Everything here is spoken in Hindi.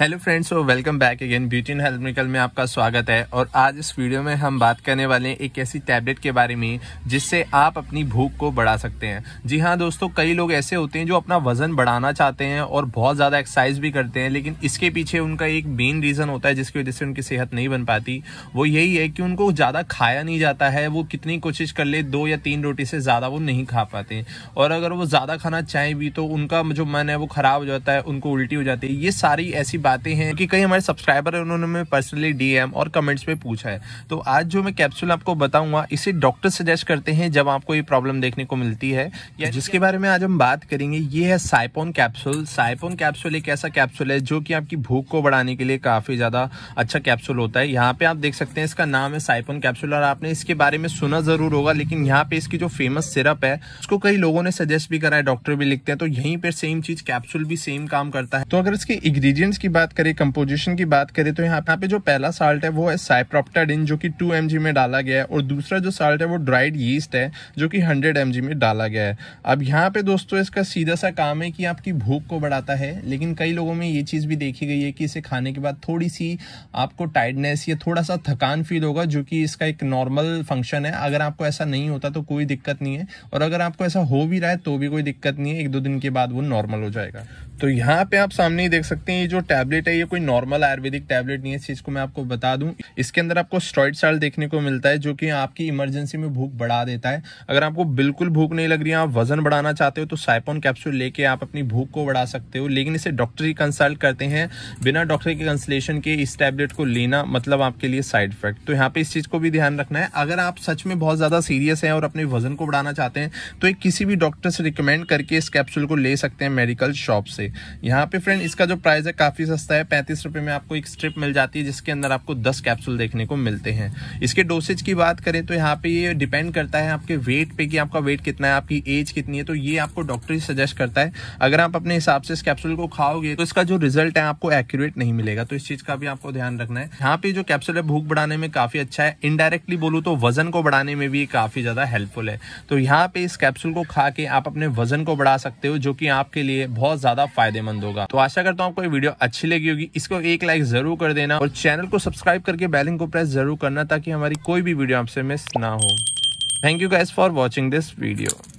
हेलो फ्रेंड्स और welcome back again beauty and health medical में आपका स्वागत है और आज इस वीडियो में हम बात करने वाले हैं एक ऐसी टैबलेट के बारे में जिससे आप अपनी भूख को बढ़ा सकते हैं जी हाँ दोस्तों कई लोग ऐसे होते हैं जो अपना वजन बढ़ाना चाहते हैं और बहुत ज़्यादा एक्सरसाइज भी करते हैं लेकिन इसके पीछे उनका एक मेन रीज़न होता है जिसकी वजह से उनकी सेहत नहीं बन पाती वो यही है कि उनको ज़्यादा खाया नहीं जाता है वो कितनी कोशिश कर ले दो या तीन रोटी से ज़्यादा वो नहीं खा पाते और अगर वो ज़्यादा खाना चाहें भी तो उनका जो मन है वो खराब हो जाता है उनको उल्टी हो जाती है ये सारी ऐसी ऐसी बातें हैं कि कई हमारे सब्सक्राइबर हैं उन्होंने हमें पर्सनली डीएम और कमेंट्स में पूछा है तो आज जो मैं कैप्सूल आपको बताऊंगा इसे डॉक्टर सजेस्ट करते हैं जब आपको ये प्रॉब्लम देखने को मिलती है या जिसके बारे में आज हम बात करेंगे ये है साइपोन कैप्सूल साइपोन कैप्सूल एक ऐसा कैप्सूल है जो कि आपकी भूख को बढ़ाने के लिए काफ़ी ज़्यादा अच्छा कैप्सूल होता है यहाँ पे आप देख सकते हैं इसका नाम है साइपोन कैप्सूल और आपने इसके बारे में सुना ज़रूर होगा लेकिन यहाँ पे इसकी जो फेमस सिरप है उसको कई लोगों ने सजेस्ट भी करा है डॉक्टर भी लिखते हैं तो यहीं पर सेम चीज़ कैप्सूल भी सेम काम करता है तो अगर इसके इग्रीडियंट्स की बात करें कंपोजिशन की बात करें तो यहाँ यहाँ पे जो पहला साल्ट है वो है साइप्रोप्टाडिन जो कि 2 एम में डाला गया है और दूसरा जो साल्ट है वो ड्राइड यीस्ट है जो कि 100 एम में डाला गया है अब यहाँ पे दोस्तों इसका सीधा सा काम है कि आपकी भूख को बढ़ाता है लेकिन कई लोगों में ये चीज़ भी देखी गई है कि इसे खाने के बाद थोड़ी सी आपको टाइडनेस या थोड़ा सा थकान फील होगा जो कि इसका एक नॉर्मल फंक्शन है अगर आपको ऐसा नहीं होता तो कोई दिक्कत नहीं है और अगर आपको ऐसा हो भी रहा है तो भी कोई दिक्कत नहीं है एक दो दिन के बाद वो नॉर्मल हो जाएगा तो यहाँ पे आप सामने ही देख सकते हैं ये जो टैबलेट है ये कोई नॉर्मल आयुर्वेदिक टैबलेट नहीं है इस चीज़ को मैं आपको बता दूं इसके अंदर आपको स्ट्रॉइड साल देखने को मिलता है जो कि आपकी इमरजेंसी में भूख बढ़ा देता है अगर आपको बिल्कुल भूख नहीं लग रही है आप वजन बढ़ाना चाहते हो तो साइपोन कैप्सूल लेके आप अपनी भूख को बढ़ा सकते हो लेकिन इसे ही कंसल्ट करते हैं बिना डॉक्टर के कंसलेशन के इस टैबलेट को लेना मतलब आपके लिए साइड इफेक्ट तो यहाँ पे इस चीज़ को भी ध्यान रखना है अगर आप सच में बहुत ज़्यादा सीरियस है और अपने वजन को बढ़ाना चाहते हैं तो एक किसी भी डॉक्टर से रिकमेंड करके इस कैप्सूल को ले सकते हैं मेडिकल शॉप से यहाँ पे फ्रेंड इसका जो प्राइस है काफ़ी सस्ता है पैंतीस रुपए में आपको एक स्ट्रिप मिल जाती है जिसके अंदर आपको दस कैप्सूल देखने को मिलते हैं इसके डोसेज की बात करें तो यहाँ पे ये डिपेंड करता है आपके वेट पे कि आपका वेट कितना है आपकी एज कितनी है तो ये आपको डॉक्टर ही सजेस्ट करता है अगर आप अपने हिसाब से इस कैप्सूल को खाओगे तो इसका जो रिजल्ट है आपको एक्यूरेट नहीं मिलेगा तो इस चीज़ का भी आपको ध्यान रखना है यहाँ पे जो कैप्सूल है भूख बढ़ाने में काफ़ी अच्छा है इनडायरेक्टली बोलू तो वजन को बढ़ाने में भी काफ़ी ज़्यादा हेल्पफुल है तो यहाँ पे इस कैप्सूल को खा के आप अपने वजन को बढ़ा सकते हो जो कि आपके लिए बहुत ज़्यादा फायदेमंद होगा तो आशा करता हूँ आपको ये वीडियो अच्छी लगी होगी इसको एक लाइक जरूर कर देना और चैनल को सब्सक्राइब करके बेलिंग को प्रेस जरूर करना ताकि हमारी कोई भी वीडियो आपसे मिस ना हो thank you guys for watching this video